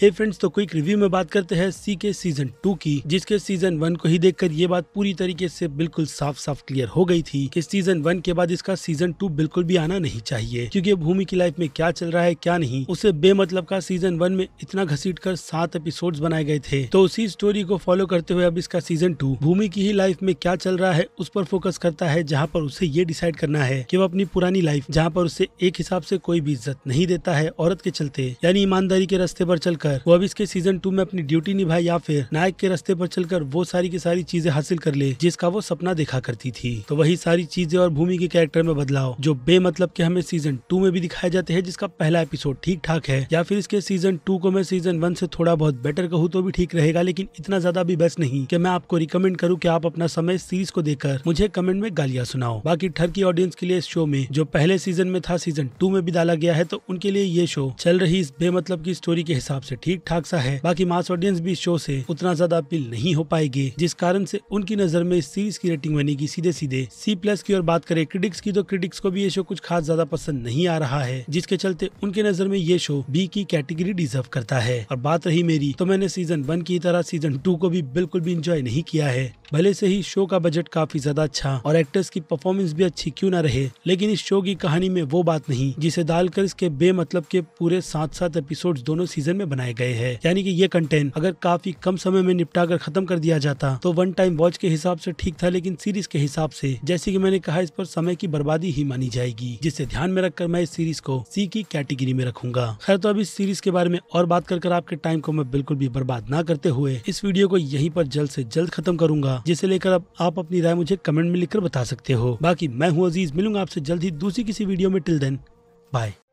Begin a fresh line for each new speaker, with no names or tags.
हे hey friends तो quick review में बात करते हैं सी के सीजन टू की जिसके सीजन वन को ही देखकर ये बात पूरी तरीके से बिल्कुल साफ साफ क्लियर हो गई थी कि सीजन वन के बाद इसका सीजन टू बिल्कुल भी आना नहीं चाहिए क्योंकि भूमि की लाइफ में क्या चल रहा है क्या नहीं उसे बेमतलब का सीजन वन में इतना घसीट कर सात एपिसोड बनाए गए थे तो उसी स्टोरी को फॉलो करते हुए अब इसका सीजन टू भूमि की ही लाइफ में क्या चल रहा है उस पर फोकस करता है जहाँ पर उसे ये डिसाइड करना है की वो अपनी पुरानी लाइफ जहाँ पर उसे एक हिसाब से कोई भी इज्जत नहीं देता है औरत के चलते यानी ईमानदारी के रास्ते पर चलकर कर वो अब इसके सीजन टू में अपनी ड्यूटी निभाए या फिर नायक के रास्ते पर चलकर वो सारी की सारी चीजें हासिल कर ले जिसका वो सपना देखा करती थी तो वही सारी चीजें और भूमि के कैरेक्टर में बदलाव जो बेमतलब के हमें सीजन टू में भी दिखाए जाते हैं जिसका पहला एपिसोड ठीक ठाक है या फिर इसके सीजन टू को मैं सीजन वन से थोड़ा बहुत बेटर कहूँ तो भी ठीक रहेगा लेकिन इतना ज्यादा भी बेस्ट नहीं की मैं आपको रिकमेंड करूँ की आप अपना समय सीरीज को देकर मुझे कमेंट में गालियाँ सुनाओ बाकी ठरकी ऑडियंस के लिए इस शो में जो पहले सीजन में था सीजन टू में भी डाला गया है तो उनके लिए ये शो चल रही इस बेमतलब की स्टोरी के हिसाब से ठीक ठाक सा है बाकी मास ऑडियंस भी शो से उतना ज्यादा अपील नहीं हो पाएगी जिस कारण से उनकी नजर में इस सीरीज की रेटिंग बनेगी सीधे सीधे सी प्लस की और बात करें क्रिटिक्स की तो क्रिटिक्स को भी ये शो कुछ खास ज्यादा पसंद नहीं आ रहा है जिसके चलते उनके नजर में ये शो बी की कैटेगरी डिजर्व करता है और बात रही मेरी तो मैंने सीजन वन की तरह सीजन टू को भी बिल्कुल भी इंजॉय नहीं किया है भले से ही शो का बजट काफी ज्यादा अच्छा और एक्टर्स की परफॉर्मेंस भी अच्छी क्यों ना रहे लेकिन इस शो की कहानी में वो बात नहीं जिसे डालकर इसके बेमतलब के पूरे सात सात एपिसोड दोनों सीजन में बनाए बनाए गए है यानी की ये कंटेंट अगर काफी कम समय में निपटा कर खत्म कर दिया जाता तो वन टाइम वॉच के हिसाब से ठीक था लेकिन सीरीज के हिसाब से जैसे कि मैंने कहा इस पर समय की बर्बादी ही मानी जाएगी जिसे ध्यान में रखकर मैं इस सीरीज को सी की कैटेगरी में रखूंगा खैर तो अब इस सीरीज के बारे में और बात कर, कर आपके टाइम को मैं बिल्कुल भी बर्बाद ना करते हुए इस वीडियो को यहीं पर जल्द से जल्द खत्म करूंगा जिसे लेकर अब आप अपनी राय मुझे कमेंट में लिखकर बता सकते हो बाकी मैं हूँ अजीज मिलूंगा आपसे जल्द ही दूसरी किसी वीडियो में टिल देन बाय